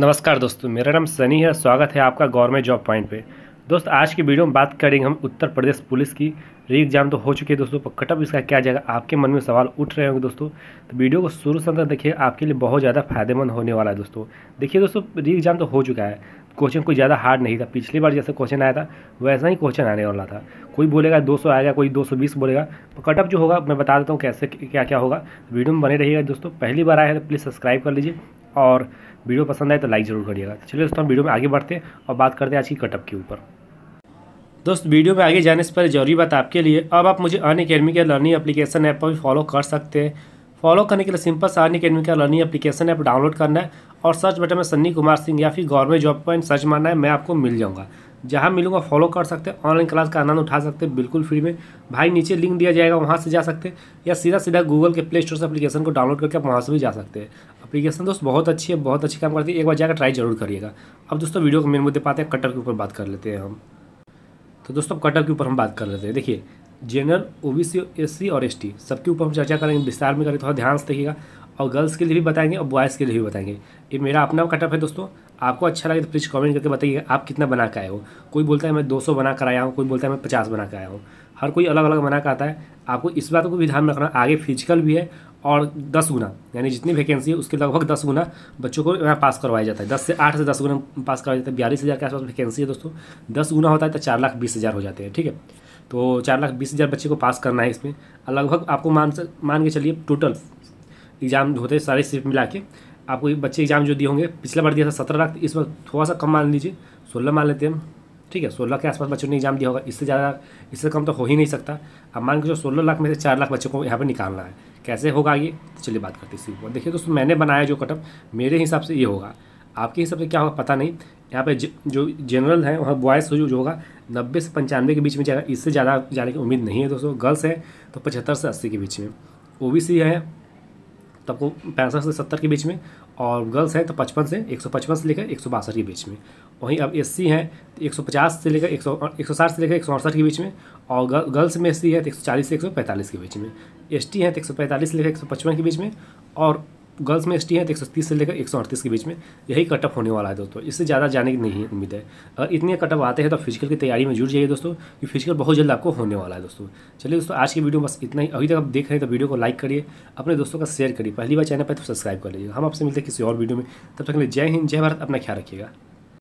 नमस्कार दोस्तों मेरा नाम सनी है स्वागत है आपका गवर्नमेंट जॉब पॉइंट पे दोस्त आज की वीडियो में बात करेंगे हम उत्तर प्रदेश पुलिस की री एग्ज़ाम तो हो चुकी है दोस्तों पर कटअप इसका क्या जाएगा आपके मन में सवाल उठ रहे होंगे दोस्तों तो वीडियो को शुरू से अंदर देखिए आपके लिए बहुत ज़्यादा फायदेमंद होने वाला है दोस्तों देखिए दोस्तों री एग्ज़ाम तो हो चुका है क्वेश्चन कोई ज़्यादा हार्ड नहीं था पिछली बार जैसे क्वेश्चन आया था वैसा ही क्वेश्चन आने वाला था कोई बोलेगा 200 आएगा कोई 220 बोलेगा तो कटअप जो होगा मैं बता देता हूँ कैसे क्या क्या होगा वीडियो में बने रहिएगा दोस्तों पहली बार आया है तो प्लीज़ सब्सक्राइब कर लीजिए और वीडियो पसंद आए तो लाइक ज़रूर करिएगा तो चलिए दोस्तों हम वीडियो में आगे बढ़ते हैं और बात करते हैं आज की कटअप के ऊपर दोस्त वीडियो में आगे जाने से पहले जरूरी बात आपके लिए अब आप मुझे अन अकेडमी के लर्निंग एप्लीकेशन ऐप पर भी फॉलो कर सकते हैं फॉलो करने के लिए सिंपल सा अन अकेडमी का लर्निंग एप्लीकेशन ऐप डाउनलोड करना है और सर्च बटन में सन्नी कुमार सिंह या फिर गवर्नमेंट जॉब पॉइंट सर्च मारना है मैं आपको मिल जाऊँगा जहाँ मिलूंगा फॉलो कर सकते हैं ऑनलाइन क्लास का आनंद उठा सकते हैं बिल्कुल फ्री में भाई नीचे लिंक दिया जाएगा वहाँ से जा सकते हैं या सीधा सीधा गूगल के प्ले स्टोर से अपलीकेशन को डाउनलोड करके आप वहाँ से भी जा सकते हैं अपलीकेशन दोस्त बहुत अच्छी है बहुत अच्छी काम करती है एक बार जाकर ट्राई जरूर करिएगा अब दोस्तों वीडियो को मेन मुद्दे पाते हैं कटर के ऊपर बात कर लेते हैं हम तो दोस्तों कटर के ऊपर हम बात कर लेते हैं देखिए जनरल एस सी और टी सबके ऊपर हम चर्चा करेंगे विस्तार में करेंगे थोड़ा ध्यान से देखिएगा और गर्ल्स के लिए भी बताएंगे और बॉयज़ के लिए भी बताएंगे ये मेरा अपना कटअप है दोस्तों आपको अच्छा लगे तो प्लीज़ कमेंट करके बताइए आप कितना बना के आए हो कोई बोलता है मैं 200 बना कर आया हूँ कोई बोलता है मैं 50 बना कर आया हूँ हर कोई अलग अलग बना कर आता है आपको इस बात को भी ध्यान रखना आगे फिजिकल भी है और दस गुना यानी जितनी वैकेंसी है उसके लगभग दस गुना बच्चों को यहाँ पास करवाया जाता है दस से आठ से दस गुना पास करवाया जाता है बयालीस हज़ार के आसपास वैकेंसी है दोस्तों दस गुना होता है तो चार लाख बीस हज़ार हो जाते हैं ठीक है तो चार लाख बीस हज़ार बच्चे को पास करना है इसमें लगभग आपको मान मान के चलिए टोटल एग्ज़ाम होते हैं सारे सिर्फ मिला के आपको बच्चे एग्जाम जो दिए होंगे पिछले बार दिया था सत्रह लाख इस बार थोड़ा सा कम मान लीजिए सोलह मान लेते हैं हम ठीक है सोलह के आसपास बच्चों ने एग्जाम दिया होगा इससे ज़्यादा इससे कम तो हो ही नहीं सकता अब मान के जो सोलह लाख में से चार लाख बच्चों को यहाँ पर निकालना है कैसे होगा ये तो चलिए बात करते हैं इसी ऊपर देखिए दोस्तों मैंने बनाया जो कटअप मेरे हिसाब से ये होगा आपके हिसाब से क्या होगा पता नहीं यहाँ पे जो जनरल है वहाँ बॉयज़ जो, जो होगा नब्बे से पंचानवे के बीच में जाएगा इससे ज़्यादा जाने की उम्मीद नहीं है दोस्तों गर्ल्स हैं तो पचहत्तर से अस्सी के बीच में ओ बी सी है तो आपको पैंसठ से सत्तर के बीच में और गर्ल्स हैं तो पचपन से एक सौ पचपन से लेकर एक सौ बासठ के बीच में वहीं अब एस सी हैं तो एक सौ पचास से लेकर एक सौ एक सौ साठ से लेकर एक सौ अड़सठ के बीच में और गर्ल्स में एस सी है तो एक सौ चालीस से एक सौ पैंतालीस के बीच में एस टी हैं तो एक सौ पैंतालीस से लेकर एक सौ पचपन के बीच में और गर्ल्स में एस टी है तो एक से लेकर एक के बीच में यही कटअप होने वाला है दोस्तों इससे ज़्यादा जाने की नहीं उम्मीद है अगर इतने कटअप आते हैं तो फिजिकल की तैयारी में जुड़ जाइए दोस्तों कि फिजिकल बहुत जल्द आपको होने वाला है दोस्तों चलिए दोस्तों आज की वीडियो बस इतना ही अभी तक आप देख रहे हैं तो वीडियो को लाइक करिए अपने दोस्तों का शेयर करिए पहली बार चैनल पर तो सब्सक्राइब कर लीजिए हम आपसे मिलते हैं किसी और वीडियो में तब तक के लिए जय हिंद जय भारत अपना ख्याल रखिएगा